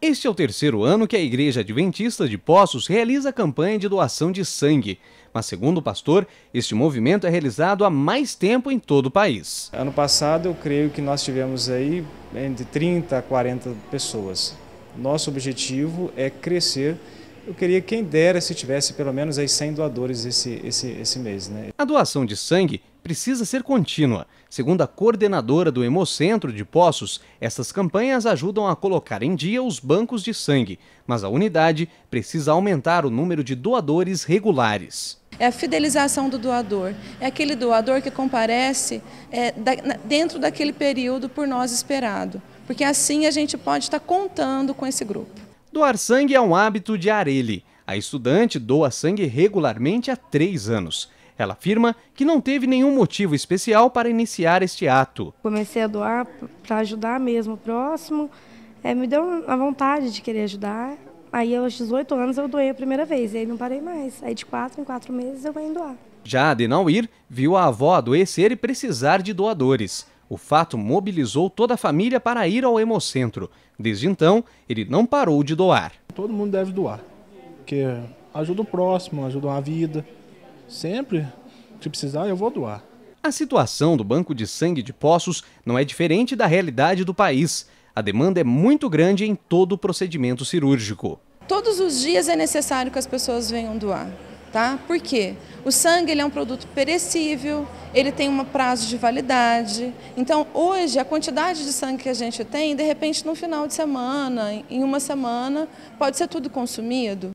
Este é o terceiro ano que a Igreja Adventista de Poços realiza a campanha de doação de sangue. Mas, segundo o pastor, este movimento é realizado há mais tempo em todo o país. Ano passado, eu creio que nós tivemos aí entre 30 a 40 pessoas. Nosso objetivo é crescer eu queria quem dera se tivesse pelo menos aí 100 doadores esse, esse, esse mês. Né? A doação de sangue precisa ser contínua. Segundo a coordenadora do Hemocentro de Poços, essas campanhas ajudam a colocar em dia os bancos de sangue, mas a unidade precisa aumentar o número de doadores regulares. É a fidelização do doador, é aquele doador que comparece é, dentro daquele período por nós esperado, porque assim a gente pode estar contando com esse grupo. Doar sangue é um hábito de Areli. A estudante doa sangue regularmente há três anos. Ela afirma que não teve nenhum motivo especial para iniciar este ato. Comecei a doar para ajudar mesmo o próximo. É, me deu a vontade de querer ajudar. Aí, aos 18 anos, eu doei a primeira vez e aí não parei mais. Aí, de quatro em quatro meses, eu venho doar. Já a Denauir viu a avó adoecer e precisar de doadores. O fato mobilizou toda a família para ir ao Hemocentro. Desde então, ele não parou de doar. Todo mundo deve doar, porque ajuda o próximo, ajuda a vida. Sempre, se precisar, eu vou doar. A situação do banco de sangue de poços não é diferente da realidade do país. A demanda é muito grande em todo o procedimento cirúrgico. Todos os dias é necessário que as pessoas venham doar. Tá? Por quê? O sangue ele é um produto perecível, ele tem um prazo de validade. Então, hoje, a quantidade de sangue que a gente tem, de repente, no final de semana, em uma semana, pode ser tudo consumido.